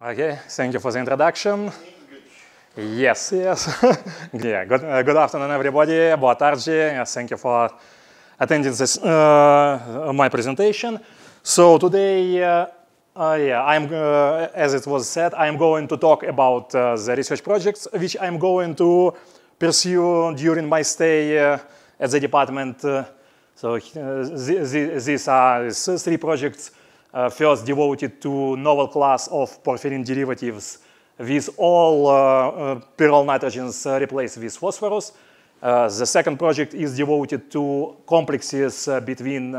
Okay, thank you for the introduction. Yes, yes. yeah, good, uh, good afternoon, everybody. Boa tarde. Thank you for attending this, uh, my presentation. So today uh, uh, yeah, I'm, uh, as it was said, I'm going to talk about uh, the research projects which I'm going to pursue during my stay uh, at the department. Uh, so uh, these are three projects, first devoted to novel class of porphyrin derivatives with all chiral nitrogens replaced with phosphorus. the second project is devoted to complexes between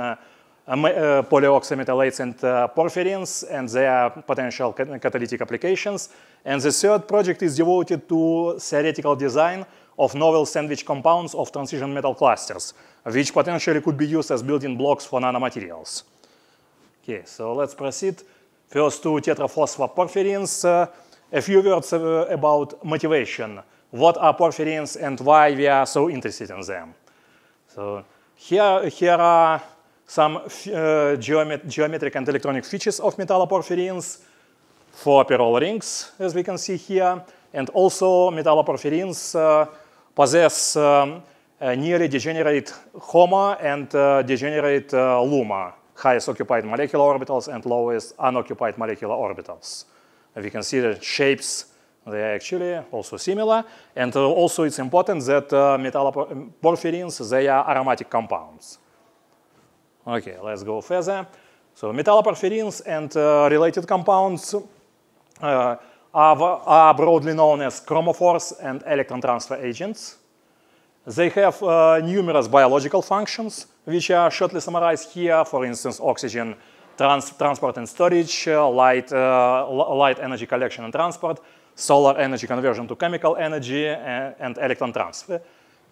uh, uh, Polyoxometalates and uh, porphyrins and their potential catalytic applications. And the third project is devoted to theoretical design of novel sandwich compounds of transition metal clusters, which potentially could be used as building blocks for nanomaterials. Okay, so let's proceed. First to tetraphosphoporphyrins. Uh, a few words uh, about motivation. What are porphyrins and why we are so interested in them? So here, here are some uh, geomet geometric and electronic features of metalloporphyrins for pyrrole rings, as we can see here. And also metalloporphyrins uh, possess um, nearly degenerate HOMA and uh, degenerate LUMA, highest occupied molecular orbitals and lowest unoccupied molecular orbitals. We can see the shapes they are actually also similar. And uh, also it's important that uh, metalloporphyrins, they are aromatic compounds. Okay, let's go further. So metalloporphyrins and uh, related compounds uh, are, are, broadly known as chromophores and electron transfer agents. They have uh, numerous biological functions, which are shortly summarized here, for instance, oxygen trans transport and storage, uh, light, uh, light energy collection and transport, solar energy conversion to chemical energy, and electron transfer.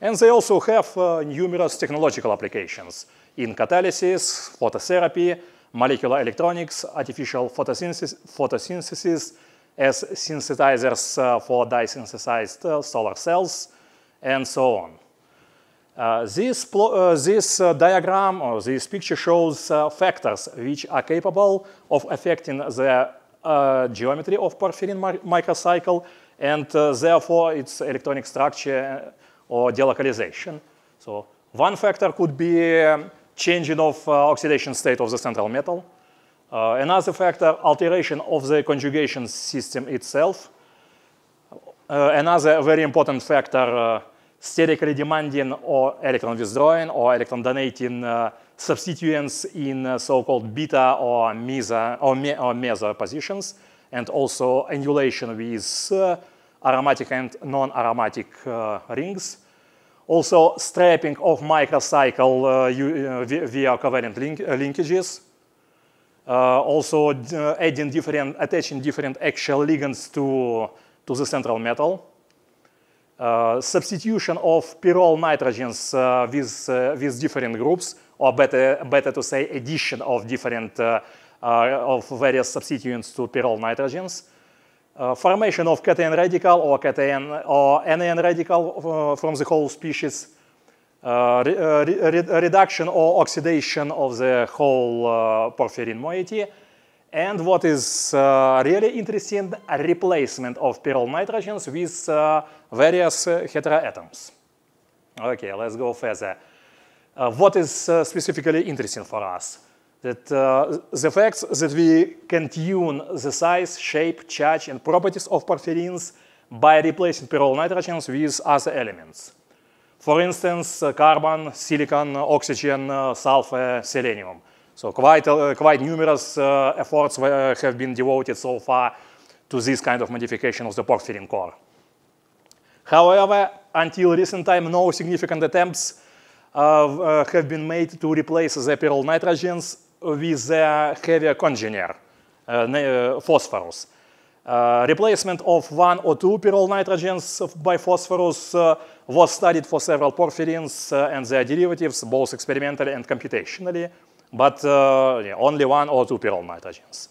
And they also have uh, numerous technological applications, in catalysis, phototherapy, molecular electronics, artificial photosynthesis, photosynthesis as synthesizers uh, for dye-synthesized uh, solar cells, and so on. Uh, this uh, this uh, diagram or this picture shows uh, factors which are capable of affecting the geometry of porphyrin microcycle and therefore its electronic structure or delocalization. So one factor could be um, changing of uh, oxidation state of the central metal. Uh, another factor, uh, alteration of the conjugation system itself. another very important factor, sterically demanding or electron withdrawing or electron donating uh, substituents in uh, so-called beta or mesa or, me or mesa positions, and also annulation with uh, aromatic and non-aromatic rings. Also strapping of microcycle uh, uh, via covalent link uh, linkages. also adding different, attaching different axial ligands to, to the central metal. Uh, substitution of pyrrole nitrogens uh, with, uh, with different groups, or better, better to say addition of different, of various substituents to pyrrole nitrogens. Uh, formation of cation radical or cation or anion radical uh, from the whole species, uh, uh, re re reduction or oxidation of the whole uh, porphyrin moiety, and what is uh, really interesting, replacement of pyrrole nitrogens with various heteroatoms. Okay, let's go further. what is specifically interesting for us? that uh, the facts that we can tune the size, shape, charge, and properties of porphyrins by replacing pyrrole nitrogens with other elements. For instance, uh, carbon, silicon, oxygen, uh, sulfur, selenium. So quite, uh, quite numerous uh, efforts have been devoted so far to this kind of modification of the porphyrin core. However, until recent time, no significant attempts uh, uh have been made to replace the pyrrole nitrogens with a heavier congener, uh, uh, phosphorus. Uh, replacement of one or two pyrrole nitrogens by phosphorus was studied for several porphyrins and their derivatives, both experimentally and computationally, but yeah, only one or two pyrrole nitrogens.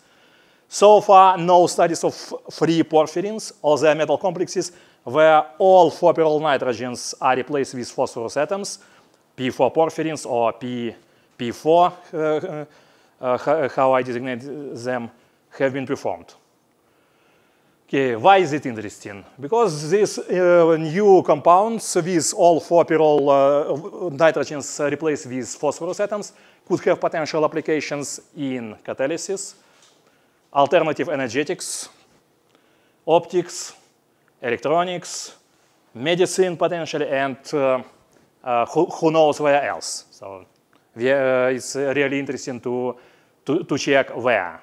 So far, no studies of free porphyrins or their metal complexes where all four pyrrole nitrogens are replaced with phosphorus atoms, P4 porphyrins or P before uh, uh, uh, how I designate them have been performed. Okay, why is it interesting? Because these uh, new compounds with all four pyrrole uh, nitrogens replaced with phosphorus atoms could have potential applications in catalysis, alternative energetics, optics, electronics, medicine potentially, and uh, who, who knows where else. So it's really interesting to, to, to check where.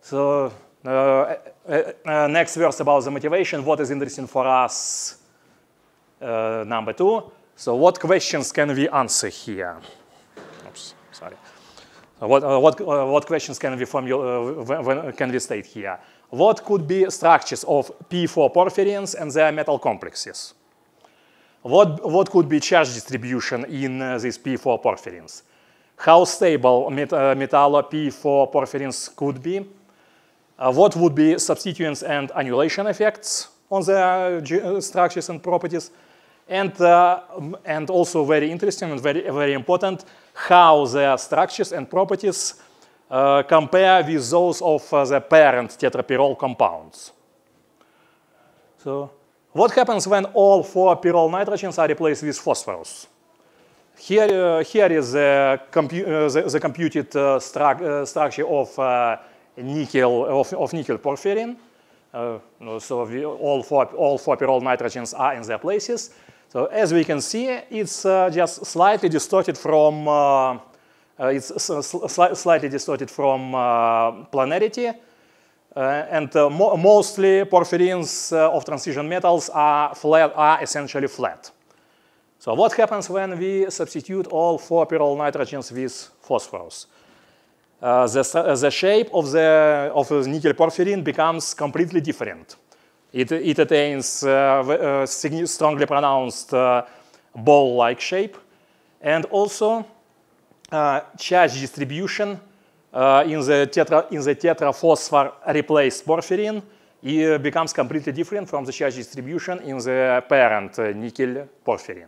So next verse about the motivation, what is interesting for us, number two. So what questions can we answer here? Oops, sorry. What, uh, what, uh, what questions can we, formula, uh, when, when can we state here? What could be structures of P4 porphyrins and their metal complexes? What, what could be charge distribution in uh, these P4 porphyrins? How stable met, uh, metallo P4 porphyrins could be? Uh, what would be substituents and annulation effects on the structures and properties? And, uh, and also very interesting and very, very important how the structures and properties uh, compare with those of uh, the parent tetrapyrrole compounds. So what happens when all four pyrrole nitrogens are replaced with phosphorus? Here, uh, here is the, compu uh, the, the computed uh, stru uh, structure of uh, nickel of, of, nickel porphyrin. so we, all four all four pyrrole nitrogens are in their places. So as we can see, it's just slightly distorted from it's slightly distorted from planarity. Uh, and uh, mo mostly porphyrins uh, of transition metals are, flat, are essentially flat. So what happens when we substitute all four pyrrole nitrogens with phosphorus? Uh, the, uh, the, shape of the, of the nickel porphyrin becomes completely different. It, it attains uh, strongly pronounced ball-like shape and also charge distribution Э, in the tetra in the tetraphosphor replaced porphyrin, it becomes completely different from the charge distribution in the parent э, nickel porphyrin.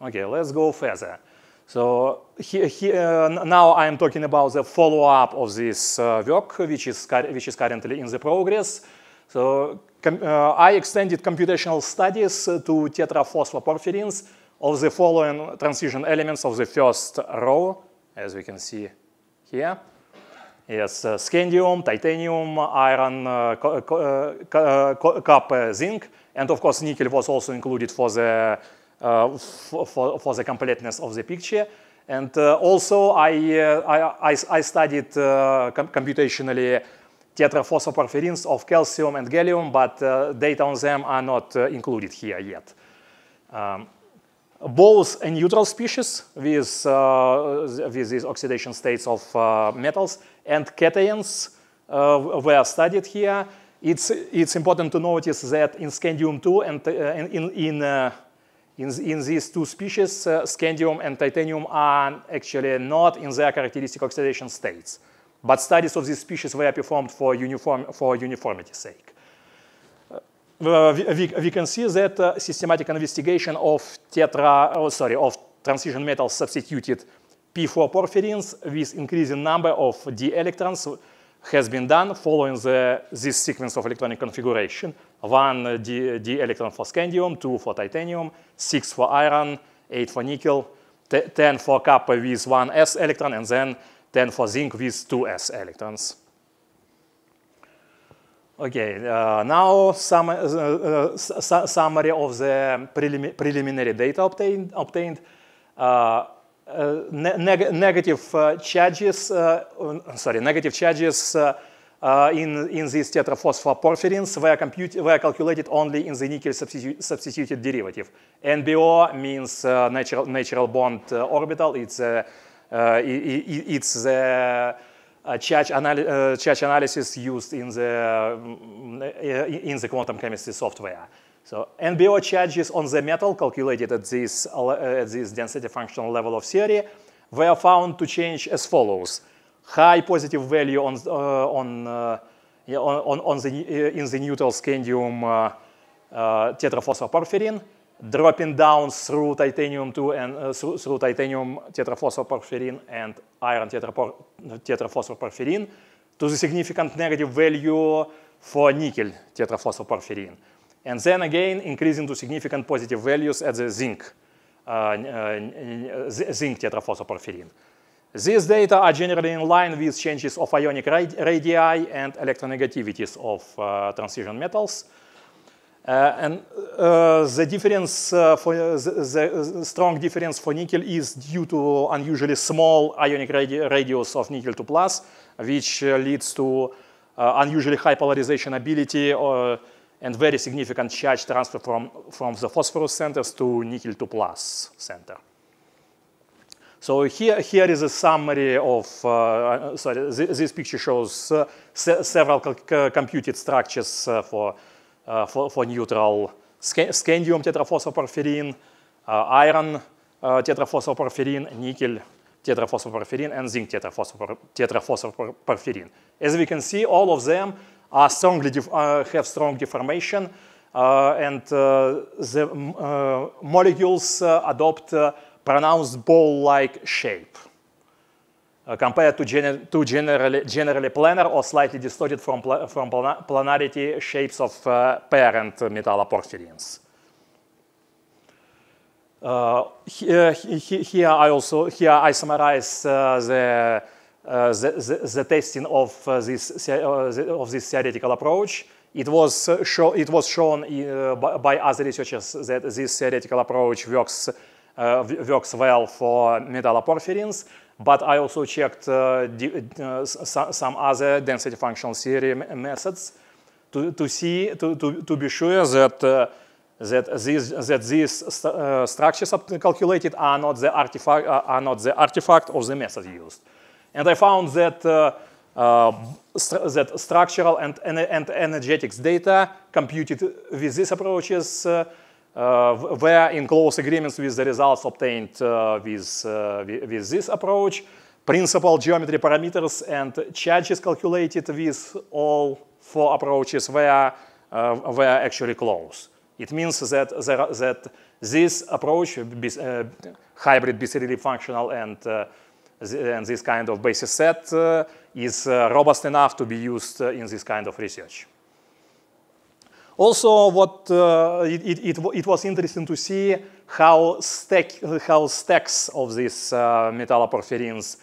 Okay, let's go further. So he, he, uh, now I am talking about the follow-up of this uh, work, which is, which is currently in the progress. So uh, I extended computational studies to porphyrins of the following transition elements of the first row, as we can see here. Yes, uh, scandium, titanium, iron, uh, copper, uh, uh, zinc, and of course nickel was also included for the, for, for, the completeness of the picture. And also I, I, I, I, studied com computationally tetraphosphoporphyrins of calcium and gallium, but data on them are not included here yet. Um, both a neutral species with, uh, with these oxidation states of uh, metals and cations uh, were studied here. It's, it's important to notice that in scandium-2 and uh, in, in, uh, in, in, these two species, uh, scandium and titanium are actually not in their characteristic oxidation states. But studies of these species were performed for, uniform, for uniformity's sake. Uh, we, we, can see that uh, systematic investigation of tetra, oh, sorry, of transition metals substituted P4 porphyrins with increasing number of d electrons has been done following the, this sequence of electronic configuration. One d, d electron for scandium, two for titanium, six for iron, eight for nickel, 10 for copper with one s electron, and then 10 for zinc with two s electrons. Okay, uh, now some, uh, uh su summary of the prelim preliminary data obtained. obtained. Uh, uh, ne neg negative charges, sorry, negative charges in, in these tetraphosphorporphyrins were, were calculated only in the nickel substitu substituted derivative. NBO means natural, natural bond orbital. It's, it's the church, charge, anal uh, analysis used in the, uh, in the quantum chemistry software. So NBO charges on the metal calculated at this, uh, at this density functional level of theory were found to change as follows. High positive value on, uh, uh, on, on, on, the, in the neutral scandium tetraphosphorporphyrin dropping down through titanium 2 and uh, through, through, titanium tetraphosphoporphyrin and iron tetrapor to the significant negative value for nickel tetraphosphoporphyrin. And then again, increasing to significant positive values at the zinc, uh, uh, zinc tetraphosphoporphyrin. These data are generally in line with changes of ionic radii and electronegativities of uh, transition metals. Eh, and eh, the difference eh, for the, the, strong difference for nickel is due to unusually small ionic radi radius of nickel to plus, which leads to unusually high polarization ability or, and very significant charge transfer from, from the phosphorus centers to nickel to plus center. So here, here is a summary of, uh, sorry, this, this picture shows uh, se several computed structures uh, for for, for neutral sc scandium tetraphosphorporphyrin, iron tetraphosphorporphyrin, nickel tetraphosphorporphyrin, and zinc tetraphosphor As we can see, all of them are strongly э, have strong deformation, э, and э, the molecules adopt pronounced ball-like shape uh, compared to, to generally, generally planar or slightly distorted from, pl from plan planarity shapes of uh, parent metalloporphyrins. Uh, here, uh, here, I also here I summarize uh, the, uh, the, the, the, testing of uh, this of this theoretical approach. It was show, it was shown by, by, other researchers that this theoretical approach works works well for metalloporphyrins. But I also checked uh, uh, some other density functional theory methods to, to see, to, to, to be sure that uh, that these that these uh, structures calculated are not the artifact uh, are not the artifact of the method used, and I found that uh, st that structural and and energetics data computed with these approaches uh, were in close agreement with the results obtained uh, with, uh, with this approach. Principal geometry parameters and charges calculated with all four approaches were, were actually close. It means that, there, that this approach, uh, hybrid BCDD functional and, uh, and this kind of basis set, uh, is robust enough to be used in this kind of research. Also, what uh, it, it, it, was interesting to see how, stack, how stacks of these uh, metalloporphyrins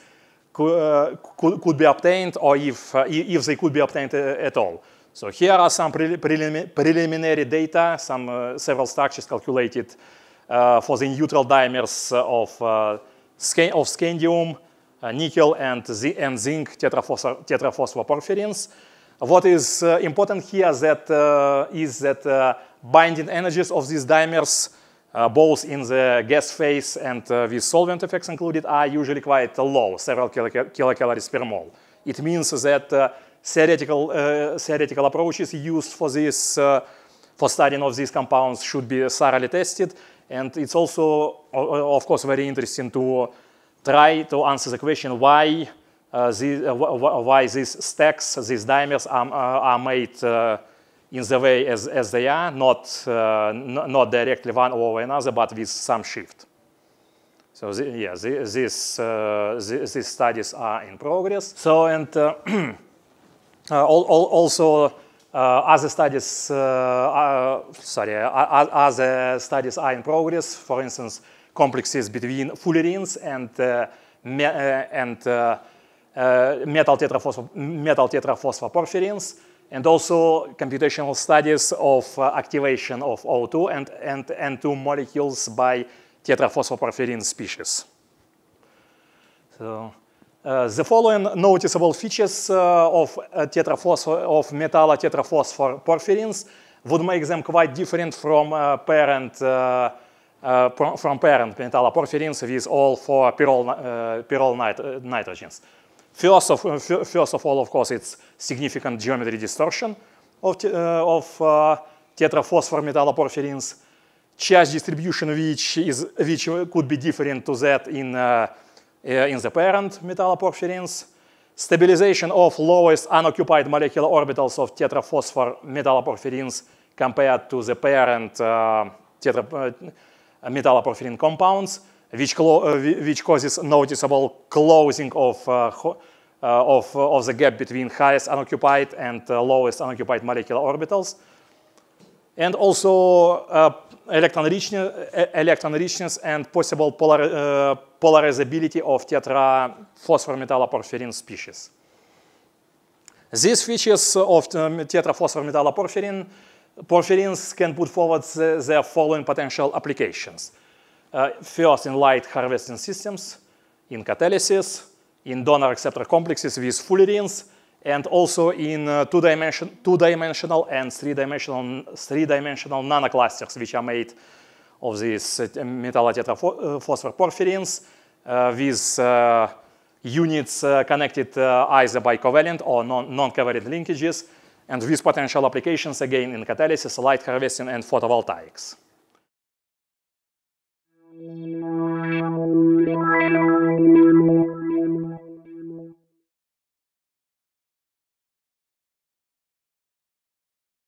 could, uh, could, could, be obtained or if, uh, if they could be obtained uh, at all. So here are some preliminary data, some uh, several structures calculated for the neutral dimers of, uh, of scandium, nickel, and, and zinc tetraphosphor tetraphosphoporphyrins. What is uh, important here that, uh, is that uh, binding energies of these dimers, uh, both in the gas phase and uh, with solvent effects included, are usually quite low, several kilocalories per mole. It means that theoretical, theoretical approaches used for this, for studying of these compounds should be thoroughly tested. And it's also, of course, very interesting to try to answer the question why uh, uh, why these stacks, these dimers are, uh, are made in the way as, as they are, not, not directly one over another, but with some shift. So the, yeah, the, this, the, these studies are in progress. So and also uh, other studies, uh, are, sorry, uh, other studies are in progress. For instance, complexes between fullerenes and and uh, metal, tetraphosph metal tetraphosphoporphyrins, and also computational studies of uh, activation of O2 and, and N2 molecules by porphyrin species. So, uh, the following noticeable features uh, of, uh, tetraphosphor of metallo tetraphosphor porphyrins would make them quite different from uh, parent uh, from parent porphyrins with all four pyrrole, pyrrole nit nitrogens. First of, first of all, of course, it's significant geometry distortion of, uh, of uh, tetraphosphor metalloporphyrins, charge distribution which, is, which could be different to that in, uh, uh in the parent metalloporphyrins, stabilization of lowest unoccupied molecular orbitals of tetraphosphor metalloporphyrins compared to the parent uh, tetra, uh, metalloporphyrin compounds, which, uh, which, causes noticeable closing of uh, uh, of, uh, of the gap between highest unoccupied and uh, lowest unoccupied molecular orbitals. And also electron, richness, electron richness and possible polar, polarizability of tetra phosphor species. These features of um, tetra porphyrins can put forward the, their following potential applications. Uh, first, in light harvesting systems, in catalysis, in donor-acceptor complexes with fullerenes, and also in uh, 2 dimensional two-dimensional and three-dimensional three-dimensional nanoclusters, which are made of these uh, metallotetraphosphor uh, porphyrins uh, with uh, units uh, connected uh, either by covalent or non-covalent non linkages, and with potential applications again in catalysis, light harvesting, and photovoltaics.